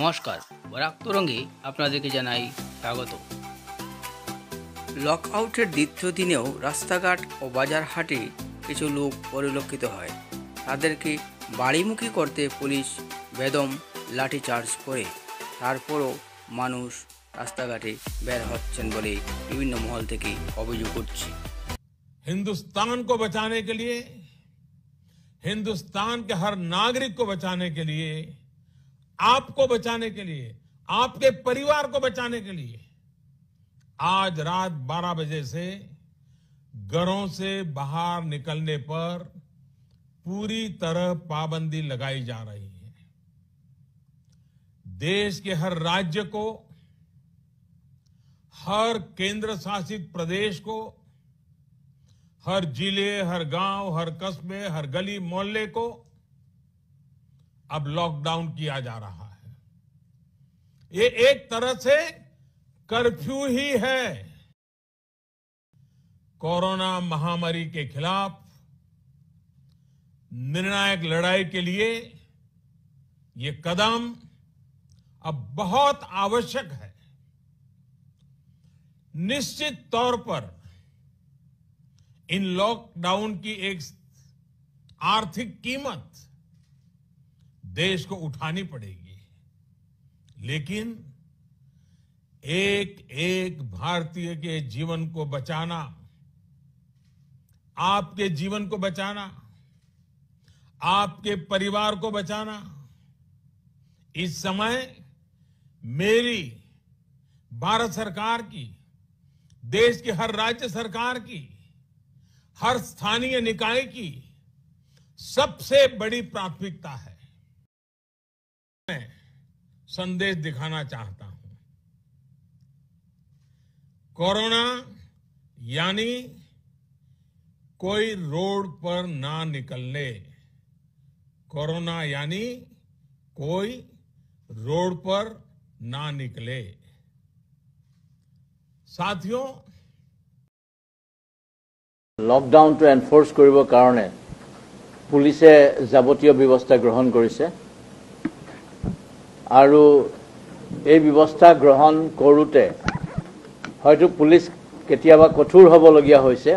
নমস্কার বরাক তরঙ্গে আপনাদেরকে জানাই স্বাগত লকআউটের দ্বিতীয় দিনেও রাস্তাঘাট ও বাজার হাটে কিছু লোক পরিলক্ষিত হয় তাদেরকে বাড়িমুখী করতে পুলিশ বেদম লাঠিচার্জ করে তারপরও মানুষ রাস্তাঘাটে বের হচ্ছেন বলে বিভিন্ন মহল থেকে অভিযোগ উঠছে হিন্দুস্তান কো বাঁচানে কে লিয়ে হিন্দুস্তান কে হর নাগরিক কো বাঁচানে কে লিয়ে आपको बचाने के लिए आपके परिवार को बचाने के लिए आज रात 12 बजे से घरों से बाहर निकलने पर पूरी तरह पाबंदी लगाई जा रही है देश के हर राज्य को हर केंद्र शासित प्रदेश को हर जिले हर गांव हर कस्बे हर गली मोहल्ले को अब लॉकडाउन किया जा रहा है ये एक तरह से कर्फ्यू ही है कोरोना महामारी के खिलाफ निर्णायक लड़ाई के लिए ये कदम अब बहुत आवश्यक है निश्चित तौर पर इन लॉकडाउन की एक आर्थिक कीमत देश को उठानी पड़ेगी लेकिन एक एक भारतीय के जीवन को बचाना आपके जीवन को बचाना आपके परिवार को बचाना इस समय मेरी भारत सरकार की देश की हर राज्य सरकार की हर स्थानीय निकाय की सबसे बड़ी प्राथमिकता है मैं संदेश दिखाना चाहता हूं कोरोना यानी कोई रोड पर ना निकलने कोरोना यानी कोई रोड पर ना निकले साथियों लॉकडाउन तो एनफोर्स कारण पुलिस जावतियों व्यवस्था ग्रहण কৰিছে আৰু এই ব্যৱস্থা গ্ৰহণ কৰোঁতে হয়তো পুলিচ কেতিয়াবা কঠোৰ হ'বলগীয়া হৈছে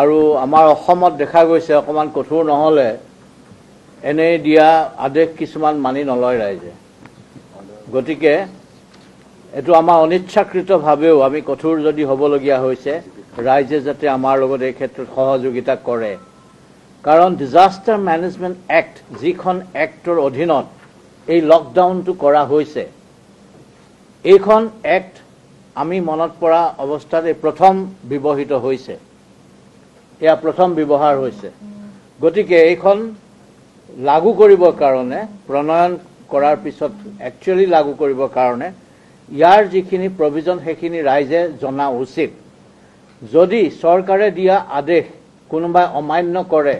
আৰু আমাৰ অসমত দেখা গৈছে অকণমান কঠোৰ নহ'লে এনেই দিয়া আদেশ কিছুমান মানি নলয় ৰাইজে গতিকে এইটো আমাৰ অনিচ্ছাকৃতভাৱেও আমি কঠোৰ যদি হ'বলগীয়া হৈছে ৰাইজে যাতে আমাৰ লগত এই ক্ষেত্ৰত সহযোগিতা কৰে কাৰণ ডিজাষ্টাৰ মেনেজমেণ্ট এক্ট যিখন এক্টৰ অধীনত এই লকডাউনটো কৰা হৈছে এইখন এক্ট আমি মনত পৰা অৱস্থাত এই প্ৰথম ব্যৱহৃত হৈছে এয়া প্ৰথম ব্যৱহাৰ হৈছে গতিকে এইখন লাগু কৰিবৰ কাৰণে প্ৰণয়ন কৰাৰ পিছত একচুৱেলি লাগু কৰিবৰ কাৰণে ইয়াৰ যিখিনি প্ৰভিজন সেইখিনি ৰাইজে জনা উচিত যদি চৰকাৰে দিয়া আদেশ কোনোবাই অমান্য কৰে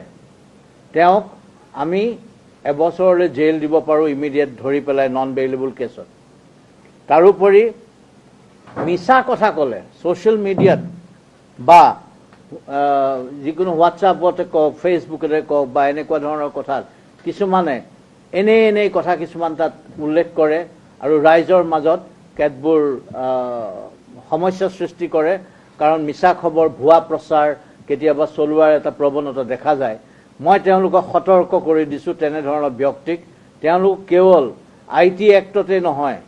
তেওঁক আমি এবছৰলৈ জেইল দিব পাৰোঁ ইমিডিয়েট ধৰি পেলাই নন বেইলেবল কেছত তাৰোপৰি মিছা কথা ক'লে ছ'চিয়েল মিডিয়াত বা যিকোনো হোৱাটছআপতে কওক ফেচবুকতে কওক বা এনেকুৱা ধৰণৰ কথাত কিছুমানে এনেই এনেই কথা কিছুমান তাত উল্লেখ কৰে আৰু ৰাইজৰ মাজত কেতবোৰ সমস্যাৰ সৃষ্টি কৰে কাৰণ মিছা খবৰ ভুৱা প্ৰচাৰ কেতিয়াবা চলোৱাৰ এটা প্ৰৱণতা দেখা যায় মই তেওঁলোকক সতৰ্ক কৰি দিছোঁ তেনেধৰণৰ ব্যক্তিক তেওঁলোক কেৱল আই টি এক্টতে নহয়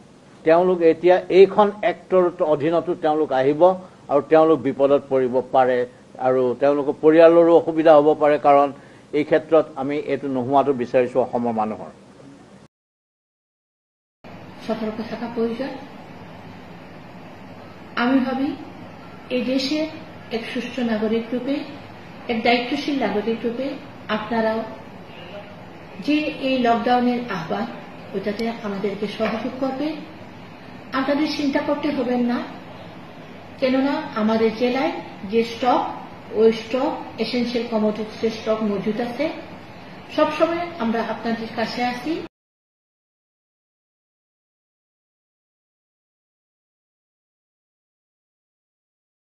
তেওঁলোক এতিয়া এইখন এক্টৰ অধীনতো তেওঁলোক আহিব আৰু তেওঁলোক বিপদত পৰিব পাৰে আৰু তেওঁলোকৰ পৰিয়ালৰো অসুবিধা হ'ব পাৰে কাৰণ এই ক্ষেত্ৰত আমি এইটো নোহোৱাটো বিচাৰিছোঁ অসমৰ মানুহৰ সতৰ্ক আমি ভাবি এদেশেৰ এক সুস্থ নাগৰিক ৰূপে এক দায়িত্বশীল নাগৰিক ৰূপে আপনারাও যে এই লকডাউনের আহ্বান ওটাতে আমাদেরকে সহযোগ করবে আপনাদের চিন্তা করতে হবেন না কেননা আমাদের জেলায় যে স্টক ওই স্টক এসেন্সিয়াল কমোডিটিসের স্টক মজুদ আছে সবসময় আমরা আপনাদের কাছে আছি